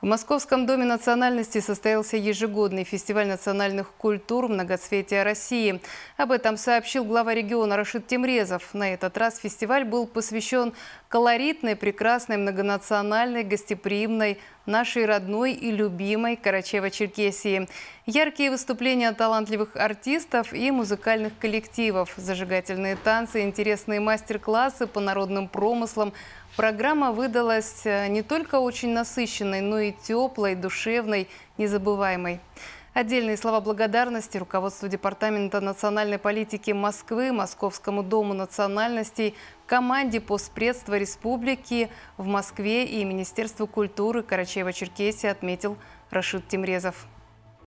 В Московском Доме национальности состоялся ежегодный фестиваль национальных культур «Многоцветия России». Об этом сообщил глава региона Рашид Темрезов. На этот раз фестиваль был посвящен колоритной, прекрасной, многонациональной, гостеприимной нашей родной и любимой Карачево-Черкесии. Яркие выступления талантливых артистов и музыкальных коллективов, зажигательные танцы, интересные мастер-классы по народным промыслам. Программа выдалась э, не только очень насыщенной, но и теплой, душевной, незабываемой. Отдельные слова благодарности руководству Департамента национальной политики Москвы, Московскому дому национальностей, команде Постпредства Республики в Москве и Министерству культуры Карачаева-Черкесии отметил Рашид Тимрезов.